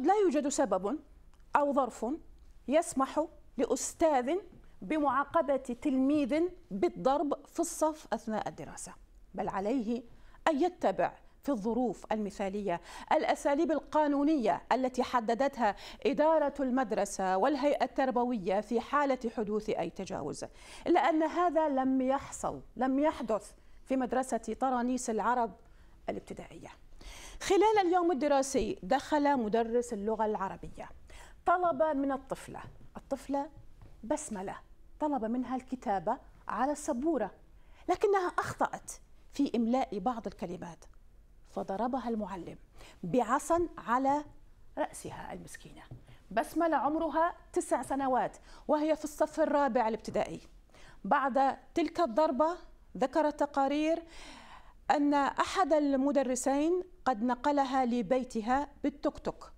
قد لا يوجد سبب أو ظرف يسمح لأستاذ بمعاقبة تلميذ بالضرب في الصف أثناء الدراسة بل عليه أن يتبع في الظروف المثالية الأساليب القانونية التي حددتها إدارة المدرسة والهيئة التربوية في حالة حدوث أي تجاوز إلا أن هذا لم يحصل لم يحدث في مدرسة طرانيس العرب الابتدائية خلال اليوم الدراسي دخل مدرس اللغة العربية طلب من الطفلة الطفلة بسملة طلب منها الكتابة على السبورة لكنها أخطأت في إملاء بعض الكلمات فضربها المعلم بعصا على رأسها المسكينة بسملة عمرها تسع سنوات وهي في الصف الرابع الابتدائي بعد تلك الضربة ذكرت تقارير أن أحد المدرسين قد نقلها لبيتها بالتوكتوك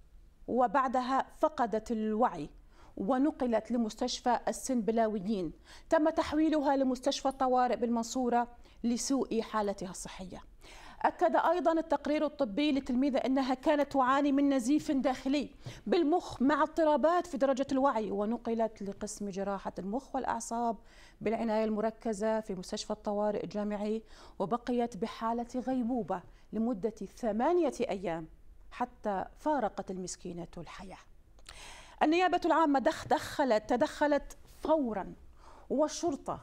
وبعدها فقدت الوعي ونقلت لمستشفى السنبلاويين تم تحويلها لمستشفى الطوارئ بالمنصورة لسوء حالتها الصحية أكد أيضا التقرير الطبي لتلميذة أنها كانت تعاني من نزيف داخلي بالمخ مع اضطرابات في درجة الوعي ونقلت لقسم جراحة المخ والأعصاب بالعناية المركزة في مستشفى الطوارئ الجامعي وبقيت بحالة غيبوبة لمدة ثمانية أيام حتى فارقت المسكينة الحياة النيابة العامة دخلت تدخلت فورا والشرطة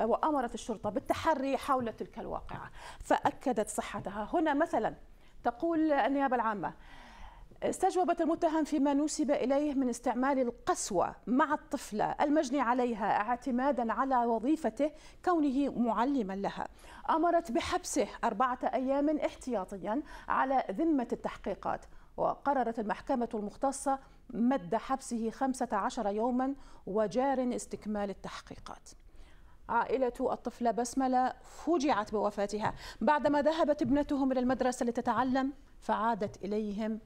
وأمرت الشرطة بالتحري حول تلك الواقعة فأكدت صحتها هنا مثلا تقول النيابة العامة استجوبت المتهم فيما نسب إليه من استعمال القسوة مع الطفلة المجني عليها اعتمادا على وظيفته كونه معلما لها أمرت بحبسه أربعة أيام احتياطيا على ذمة التحقيقات وقررت المحكمة المختصة مد حبسه 15 يوما وجار استكمال التحقيقات عائلة الطفلة بسملة فوجعت بوفاتها بعدما ذهبت ابنتهم إلى المدرسة لتتعلم فعادت إليهم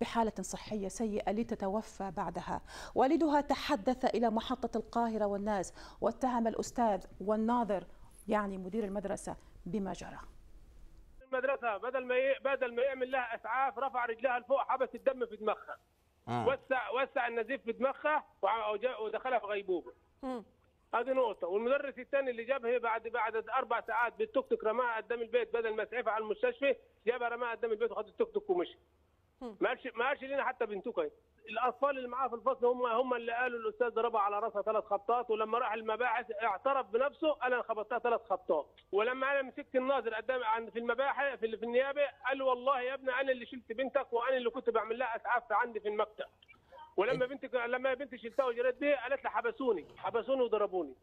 بحالة صحية سيئة لتتوفى بعدها والدها تحدث إلى محطة القاهرة والناس واتهم الأستاذ والناظر يعني مدير المدرسة بما جرى المدرسة بدل ما بدل ما يعمل لها إسعاف رفع رجلها لفوق حبس الدم في دماغها آه. وسع وسع النزيف في دماغها ودخلها في غيبوبة هذه نقطة والمدرس الثاني اللي جابها بعد بعد أربع ساعات بالتوك توك رماها قدام البيت بدل ما اسعفها على المستشفى جابها رماها قدام البيت وخد التوك توك ومشي ماشي ماشي لنا حتى بنتوكا الاطفال اللي معاه في الفصل هم هم اللي قالوا الاستاذ ضربها على راسها ثلاث خبطات ولما راح المباحث اعترف بنفسه قال انا خبطتها ثلاث خبطات ولما انا مسكت الناظر قدام في المباحث في, في النيابه قال والله يا ابني انا اللي شلت بنتك وانا اللي كنت بعمل لها اسعاف عندي في المكتب ولما إيه. بنتي لما بنتي شلتها وجريت بيه قالت لي حبسوني حبسوني وضربوني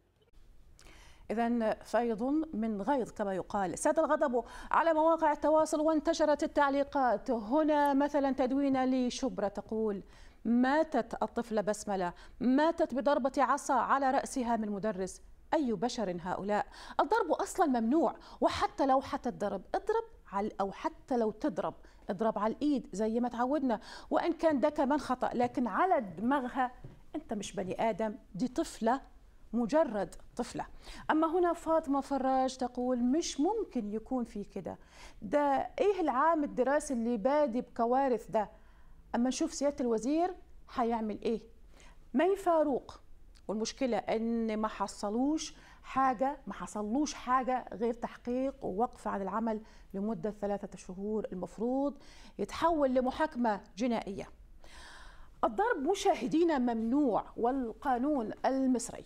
إذا فيض من غيظ كما يقال ساد الغضب على مواقع التواصل وانتشرت التعليقات هنا مثلا تدوينة لشبرة تقول ماتت الطفلة بسملة ماتت بضربة عصا على رأسها من مدرس أي بشر هؤلاء الضرب أصلا ممنوع وحتى لو حتى الضرب اضرب على أو حتى لو تضرب اضرب على الإيد زي ما تعودنا وإن كان ده كمان خطأ لكن على دماغها أنت مش بني آدم دي طفلة مجرد طفلة أما هنا فاطمة فراج تقول مش ممكن يكون في كده ده إيه العام الدراسي اللي بادي بكوارث ده أما نشوف سيادة الوزير هيعمل إيه مي فاروق والمشكلة إن ما حصلوش حاجة ما حصلوش حاجة غير تحقيق ووقف عن العمل لمدة ثلاثة شهور المفروض يتحول لمحاكمة جنائية الضرب مشاهدينا ممنوع والقانون المصري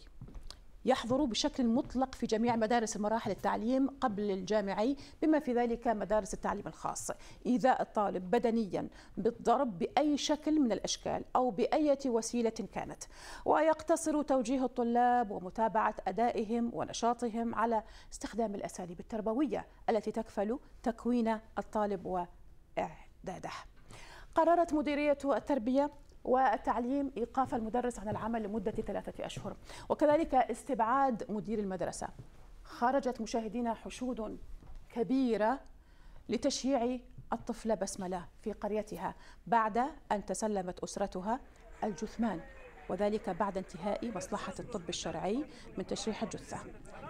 يحضروا بشكل مطلق في جميع مدارس المراحل التعليم قبل الجامعي بما في ذلك مدارس التعليم الخاص إيذاء الطالب بدنيا بالضرب بأي شكل من الأشكال أو بأية وسيلة كانت ويقتصر توجيه الطلاب ومتابعة أدائهم ونشاطهم على استخدام الأساليب التربوية التي تكفل تكوين الطالب وإعداده قررت مديرية التربية والتعليم إيقاف المدرس عن العمل لمدة ثلاثة أشهر وكذلك استبعاد مدير المدرسة خرجت مشاهدينا حشود كبيرة لتشييع الطفلة بسملة في قريتها بعد أن تسلمت أسرتها الجثمان وذلك بعد انتهاء مصلحة الطب الشرعي من تشريح الجثة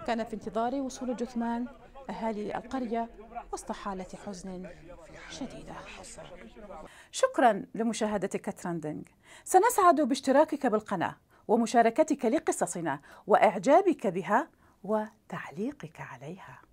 كان في انتظار وصول الجثمان أهالي القرية وسط حالة حزن شديدة شكرا لمشاهدتك ترندنج سنسعد باشتراكك بالقناة ومشاركتك لقصصنا وإعجابك بها وتعليقك عليها